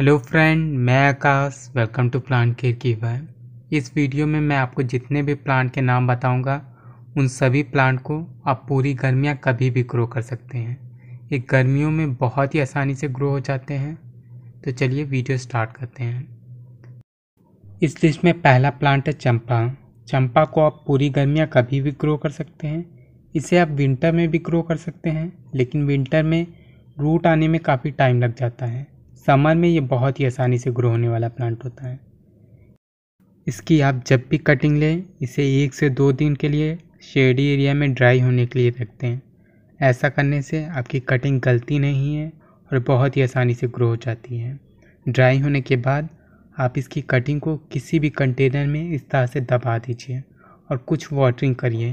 hello friend मैं Akash welcome to plant care की vibe इस वीडियो में मैं आपको जितने भी प्लांट के नाम बताऊंगा उन सभी प्लांट को आप पूरी गर्मियाँ कभी भी ग्रो कर सकते हैं ये गर्मियों में बहुत ही आसानी से ग्रो हो जाते हैं तो चलिए वीडियो स्टार्ट करते हैं इस लिस्ट में पहला प्लांट है चंपा चंपा को आप पूरी गर्मियाँ कभी भी ग्रो कर सकते हैं इसे आप विंटर में भी ग्रो कर सकते हैं लेकिन विंटर में रूट आने में काफ़ी टाइम लग जाता है सामान में ये बहुत ही आसानी से ग्रो होने वाला प्लांट होता है इसकी आप जब भी कटिंग लें इसे एक से दो दिन के लिए शेडी एरिया में ड्राई होने के लिए रखते हैं ऐसा करने से आपकी कटिंग गलती नहीं है और बहुत ही आसानी से ग्रो हो जाती है ड्राई होने के बाद आप इसकी कटिंग को किसी भी कंटेनर में इस तरह से दबा दीजिए और कुछ वाटरिंग करिए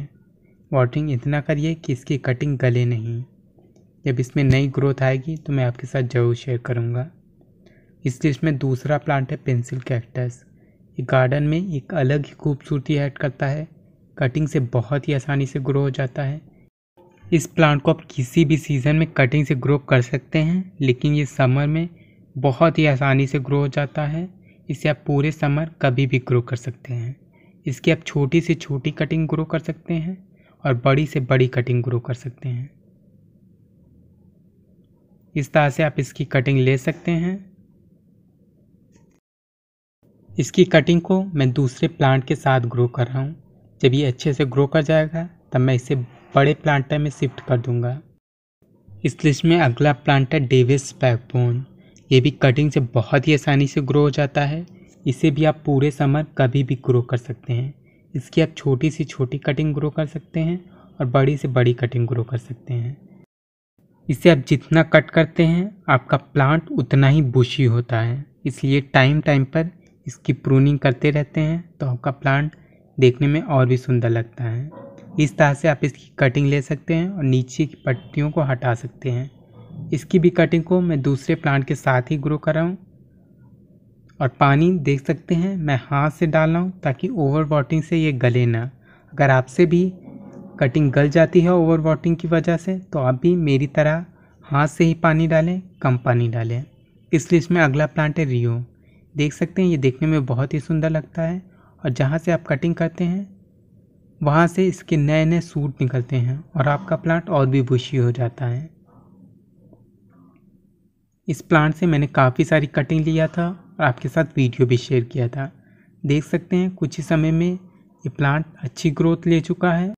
वाटरिंग इतना करिए कि इसकी कटिंग गले नहीं जब इसमें नई ग्रोथ आएगी तो मैं आपके साथ ज़रूर शेयर करूँगा इस लिस्ट में दूसरा प्लांट है पेंसिल कैक्टस ये गार्डन में एक अलग ही खूबसूरती ऐड करता है कटिंग से बहुत ही आसानी से ग्रो हो जाता है इस प्लांट को आप किसी भी सीज़न में कटिंग से ग्रो कर सकते हैं लेकिन ये समर में बहुत ही आसानी से ग्रो हो जाता है इसे आप पूरे समर कभी भी ग्रो कर सकते हैं इसकी आप छोटी से छोटी कटिंग ग्रो कर सकते हैं और बड़ी से बड़ी कटिंग ग्रो कर सकते हैं इस तरह से आप इसकी कटिंग ले सकते हैं इसकी कटिंग को मैं दूसरे प्लांट के साथ ग्रो कर रहा हूँ जब ये अच्छे से ग्रो कर जाएगा तब मैं इसे बड़े प्लांट में शिफ्ट कर दूंगा इस लिस्ट में अगला प्लांट है डेविस बैकबोन ये भी कटिंग से बहुत ही आसानी से ग्रो हो जाता है इसे भी आप पूरे समर कभी भी ग्रो कर सकते हैं इसकी आप छोटी सी छोटी कटिंग ग्रो कर सकते हैं और बड़ी से बड़ी कटिंग ग्रो कर सकते हैं इसे आप जितना कट करते हैं आपका प्लांट उतना ही बुशी होता है इसलिए टाइम टाइम पर इसकी प्रूनिंग करते रहते हैं तो आपका प्लांट देखने में और भी सुंदर लगता है इस तरह से आप इसकी कटिंग ले सकते हैं और नीचे की पट्टियों को हटा सकते हैं इसकी भी कटिंग को मैं दूसरे प्लांट के साथ ही ग्रो कर रहा हूँ और पानी देख सकते हैं मैं हाथ से डाल रहा हूँ ताकि ओवर वाटिंग से ये गले ना अगर आपसे भी कटिंग गल जाती है ओवर वाटिंग की वजह से तो आप भी मेरी तरह हाथ से ही पानी डालें कम पानी डालें इसलिए इसमें अगला प्लांट है रियो देख सकते हैं ये देखने में बहुत ही सुंदर लगता है और जहाँ से आप कटिंग करते हैं वहाँ से इसके नए नए सूट निकलते हैं और आपका प्लांट और भी बुशी हो जाता है इस प्लांट से मैंने काफ़ी सारी कटिंग लिया था और आपके साथ वीडियो भी शेयर किया था देख सकते हैं कुछ ही समय में ये प्लांट अच्छी ग्रोथ ले चुका है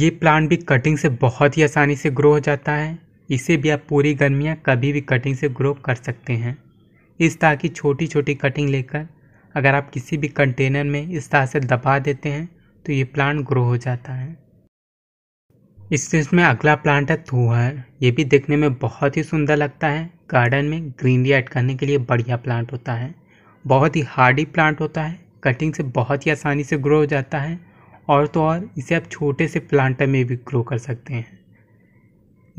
ये प्लांट भी कटिंग से बहुत ही आसानी से ग्रो हो जाता है इसे भी आप पूरी गर्मियाँ कभी भी कटिंग से ग्रो कर सकते हैं इस तरह की छोटी छोटी कटिंग लेकर अगर आप किसी भी कंटेनर में इस तरह से दबा देते हैं तो ये प्लांट ग्रो हो जाता है इस चीज़ में अगला प्लांट है थूहर ये भी देखने में बहुत ही सुंदर लगता है गार्डन में ग्रीनरी ऐड करने के लिए बढ़िया प्लांट होता है बहुत ही हार्डी प्लांट होता है कटिंग से बहुत ही आसानी से ग्रो हो जाता है और तो और इसे आप छोटे से प्लांटर में भी ग्रो कर सकते हैं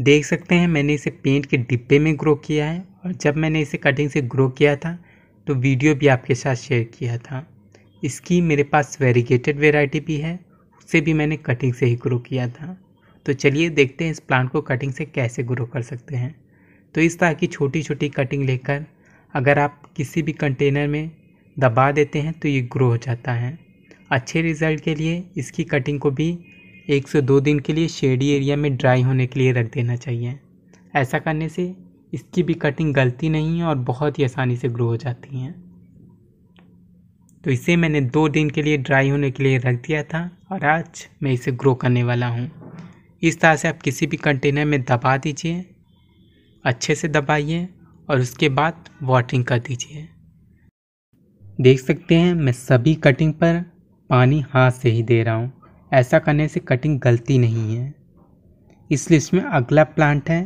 देख सकते हैं मैंने इसे पेंट के डिब्बे में ग्रो किया है और जब मैंने इसे कटिंग से ग्रो किया था तो वीडियो भी आपके साथ शेयर किया था इसकी मेरे पास वेरीगेटेड वेराइटी भी है उसे भी मैंने कटिंग से ही ग्रो किया था तो चलिए देखते हैं इस प्लांट को कटिंग से कैसे ग्रो कर सकते हैं तो इस तरह की छोटी छोटी कटिंग लेकर अगर आप किसी भी कंटेनर में दबा देते हैं तो ये ग्रो हो जाता है अच्छे रिज़ल्ट के लिए इसकी कटिंग को भी एक से दो दिन के लिए शेडी एरिया में ड्राई होने के लिए रख देना चाहिए ऐसा करने से इसकी भी कटिंग गलती नहीं है और बहुत ही आसानी से ग्रो हो जाती हैं तो इसे मैंने दो दिन के लिए ड्राई होने के लिए रख दिया था और आज मैं इसे ग्रो करने वाला हूँ इस तरह से आप किसी भी कंटेनर में दबा दीजिए अच्छे से दबाइए और उसके बाद वाटरिंग कर दीजिए देख सकते हैं मैं सभी कटिंग पर पानी हाथ से ही दे रहा हूँ ऐसा करने से कटिंग गलती नहीं है इसलिए इसमें अगला प्लांट है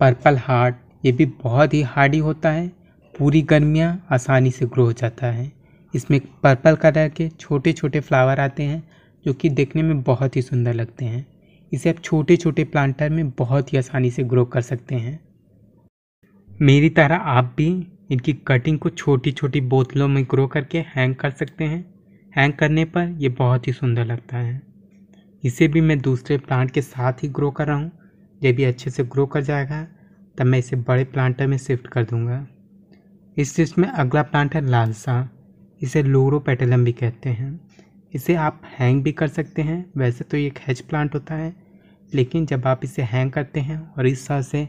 पर्पल हार्ट ये भी बहुत ही हार्डी होता है पूरी गर्मियाँ आसानी से ग्रो हो जाता है इसमें पर्पल कलर के छोटे छोटे फ्लावर आते हैं जो कि देखने में बहुत ही सुंदर लगते हैं इसे आप छोटे छोटे प्लांटर में बहुत ही आसानी से ग्रो कर सकते हैं मेरी तरह आप भी इनकी कटिंग को छोटी छोटी बोतलों में ग्रो करके हैंग कर सकते हैं हैंग करने पर यह बहुत ही सुंदर लगता है इसे भी मैं दूसरे प्लांट के साथ ही ग्रो कर रहा हूँ जब भी अच्छे से ग्रो कर जाएगा तब मैं इसे बड़े प्लांटर में शिफ्ट कर दूँगा इस लिस्ट में अगला प्लांट है लालसा इसे लोरो पेटलम भी कहते हैं इसे आप हैंग भी कर सकते हैं वैसे तो ये एक प्लांट होता है लेकिन जब आप इसे हैंग करते हैं और इस तरह से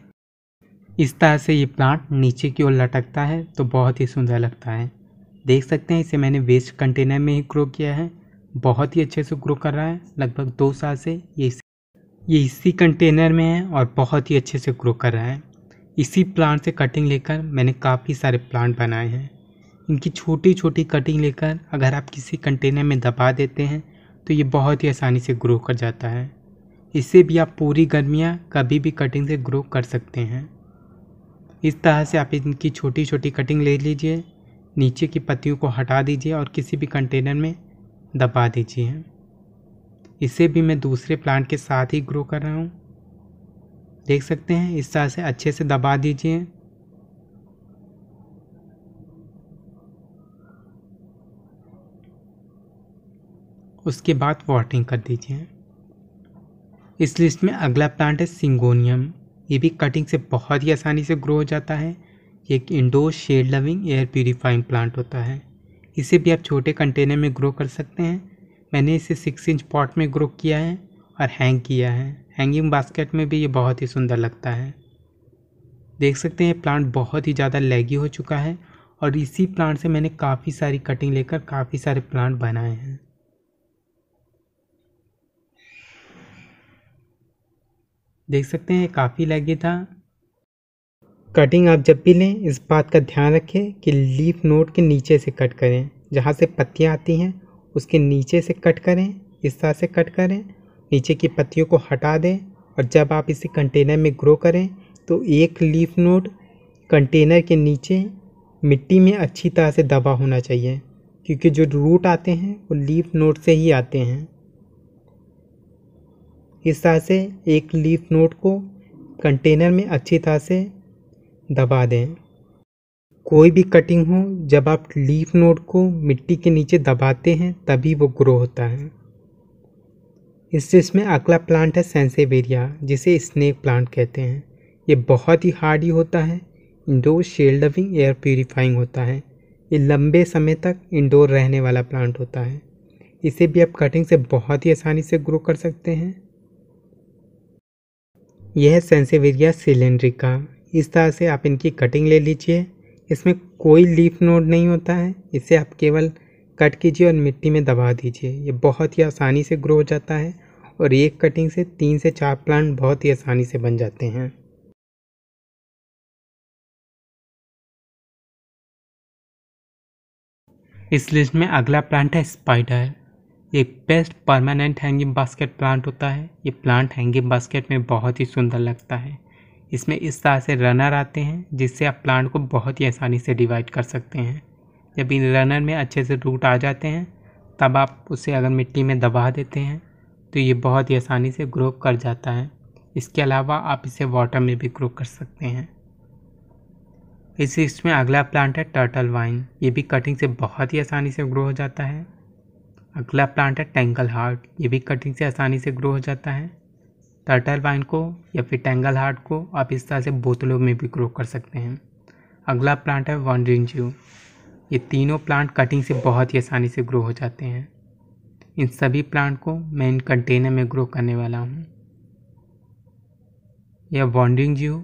इस तरह से ये प्लांट नीचे की ओर लटकता है तो बहुत ही सुंदर लगता है देख सकते हैं इसे मैंने वेस्ट कंटेनर में ही ग्रो किया है बहुत ही अच्छे से ग्रो कर रहा है लगभग दो साल से ये इसी ये इसी कंटेनर में है और बहुत ही अच्छे से ग्रो कर रहा है इसी प्लांट से कटिंग लेकर मैंने काफ़ी सारे प्लांट बनाए हैं इनकी छोटी छोटी कटिंग लेकर अगर आप किसी कंटेनर में दबा देते हैं तो ये बहुत ही आसानी से ग्रो कर जाता है इससे भी आप पूरी गर्मियाँ कभी भी कटिंग से ग्रो कर सकते हैं इस तरह से आप इनकी छोटी छोटी कटिंग ले लीजिए नीचे की पत्तियों को हटा दीजिए और किसी भी कंटेनर में दबा दीजिए इसे भी मैं दूसरे प्लांट के साथ ही ग्रो कर रहा हूँ देख सकते हैं इस तरह से अच्छे से दबा दीजिए उसके बाद वाटरिंग कर दीजिए इस लिस्ट में अगला प्लांट है सिंगोनियम ये भी कटिंग से बहुत ही आसानी से ग्रो हो जाता है ये एक indoor shade loving air purifying plant होता है इसे भी आप छोटे कंटेनर में ग्रो कर सकते हैं मैंने इसे सिक्स इंच पॉट में ग्रो किया है और हैंग किया है हैंगिंग बास्केट में भी ये बहुत ही सुंदर लगता है देख सकते हैं प्लांट बहुत ही ज़्यादा लेगी हो चुका है और इसी प्लांट से मैंने काफ़ी सारी कटिंग लेकर काफ़ी सारे प्लांट बनाए हैं देख सकते हैं काफ़ी लेगी था कटिंग आप जब भी लें इस बात का ध्यान रखें कि लीफ नोट के नीचे से कट करें जहाँ से पत्तियाँ आती हैं उसके नीचे से कट करें इस तरह से कट करें नीचे की पत्तियों को हटा दें और जब आप इसे कंटेनर में ग्रो करें तो एक लीफ नोट कंटेनर के नीचे मिट्टी में अच्छी तरह से दबा होना चाहिए क्योंकि जो रूट आते हैं वो लीफ नोट से ही आते हैं इस तरह से एक लीफ नोट को कंटेनर में अच्छी तरह से दबा दें कोई भी कटिंग हो जब आप लीफ नोड को मिट्टी के नीचे दबाते हैं तभी वो ग्रो होता है इससे इसमें अगला प्लांट है सेंसेवेरिया जिसे स्नेक प्लांट कहते हैं ये बहुत ही हार्डी होता है indoor shade loving air purifying होता है ये लंबे समय तक इंडोर रहने वाला प्लांट होता है इसे भी आप कटिंग से बहुत ही आसानी से ग्रो कर सकते हैं यह है सेंसेवेरिया सिलेंड्रिका इस तरह से आप इनकी कटिंग ले लीजिए इसमें कोई लीफ नोड नहीं होता है इसे आप केवल कट कीजिए और मिट्टी में दबा दीजिए ये बहुत ही आसानी से ग्रो हो जाता है और एक कटिंग से तीन से चार प्लांट बहुत ही आसानी से बन जाते हैं इस लिस्ट में अगला प्लांट है स्पाइडर ये best permanent hanging basket plant होता है ये प्लांट हैंगिंग बास्केट में बहुत ही सुंदर लगता है इसमें इस तरह से रनर आते हैं जिससे आप प्लांट को बहुत ही आसानी से डिवाइड कर सकते हैं जब इन रनर में अच्छे से रूट आ जाते हैं तब आप उसे अगर मिट्टी में दबा देते हैं तो ये बहुत ही आसानी से ग्रो कर जाता है इसके अलावा आप इसे वाटर में भी ग्रो कर सकते हैं इस इसमें अगला प्लांट है टर्टल वाइन ये भी कटिंग से बहुत ही आसानी से ग्रो हो जाता है अगला प्लांट है टेंगल हार्ट ये भी कटिंग से आसानी से ग्रो हो जाता है टर्टल वाइन को या फिर टेंगल हार्ट को आप इस तरह से बोतलों में भी ग्रो कर सकते हैं अगला प्लांट है वॉन्ड्रिंग ज्यू ये तीनों प्लांट कटिंग से बहुत ही आसानी से ग्रो हो जाते हैं इन सभी प्लांट को मैं इन कंटेनर में ग्रो करने वाला हूँ यह वॉन्ड्रिंग ज्यू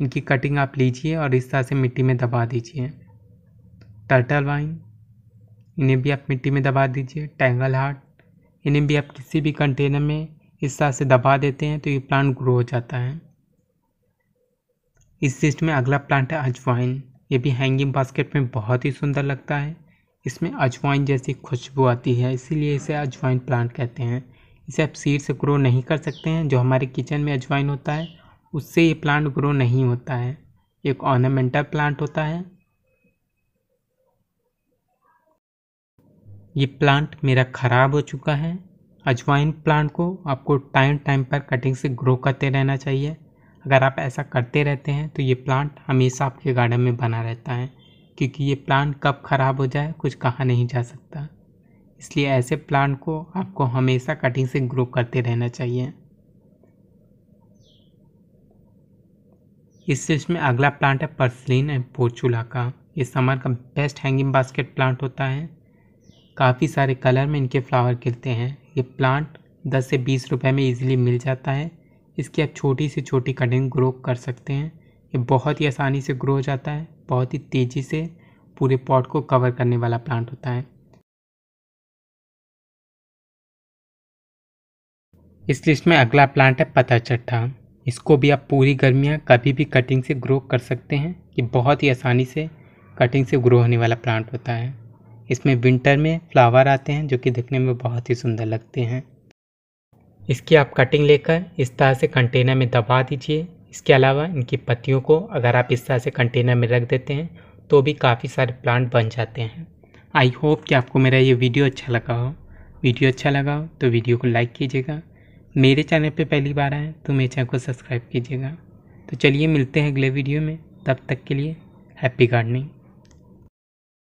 इनकी कटिंग आप लीजिए और इस तरह से मिट्टी में दबा दीजिए टर्टल वाइन इन्हें भी आप मिट्टी में दबा दीजिए टेंगल हार्ट इन्हें भी आप किसी भी कंटेनर में हिस्सा से दबा देते हैं तो ये प्लांट ग्रो हो जाता है इस लिस्ट में अगला प्लांट है अजवाइन ये भी हैंगिंग बास्केट में बहुत ही सुंदर लगता है इसमें अजवाइन जैसी खुशबू आती है इसीलिए इसे अजवाइन प्लांट कहते हैं इसे आप सीड से ग्रो नहीं कर सकते हैं जो हमारे किचन में अजवाइन होता है उससे ये प्लांट ग्रो नहीं होता है एक ऑर्नामेंटल प्लांट होता है ये प्लांट मेरा ख़राब हो चुका है अजवाइन प्लांट को आपको टाइम टाइम पर कटिंग से ग्रो करते रहना चाहिए अगर आप ऐसा करते रहते हैं तो ये प्लांट हमेशा आपके गार्डन में बना रहता है क्योंकि ये प्लांट कब ख़राब हो जाए कुछ कहा नहीं जा सकता इसलिए ऐसे प्लांट को आपको हमेशा कटिंग से ग्रो करते रहना चाहिए इस सीरीज में अगला प्लांट है पर्सलिन एंड पोचूला का ये समर का बेस्ट हैंगिंग बास्केट प्लांट होता है काफ़ी सारे कलर में इनके फ्लावर खिलते हैं ये प्लांट 10 से 20 रुपए में इजीली मिल जाता है इसकी आप छोटी से छोटी कटिंग ग्रो कर सकते हैं ये बहुत ही आसानी से ग्रो हो जाता है बहुत ही तेज़ी से पूरे पॉट को कवर करने वाला प्लांट होता है इस लिस्ट में अगला प्लांट है पता चट्ठा इसको भी आप पूरी गर्मियाँ कभी भी कटिंग से ग्रो कर सकते हैं ये बहुत ही आसानी से कटिंग से ग्रो होने वाला प्लांट होता है इसमें विंटर में फ्लावर आते हैं जो कि दिखने में बहुत ही सुंदर लगते हैं इसकी आप कटिंग लेकर इस तरह से कंटेनर में दबा दीजिए इसके अलावा इनकी पत्तियों को अगर आप इस तरह से कंटेनर में रख देते हैं तो भी काफ़ी सारे प्लांट बन जाते हैं आई होप कि आपको मेरा ये वीडियो अच्छा लगा हो वीडियो अच्छा लगा हो तो वीडियो को लाइक कीजिएगा मेरे चैनल पे पहली बार आए तो मेरे चैनल को सब्सक्राइब कीजिएगा तो चलिए मिलते हैं अगले वीडियो में तब तक के लिए हैप्पी गार्डनिंग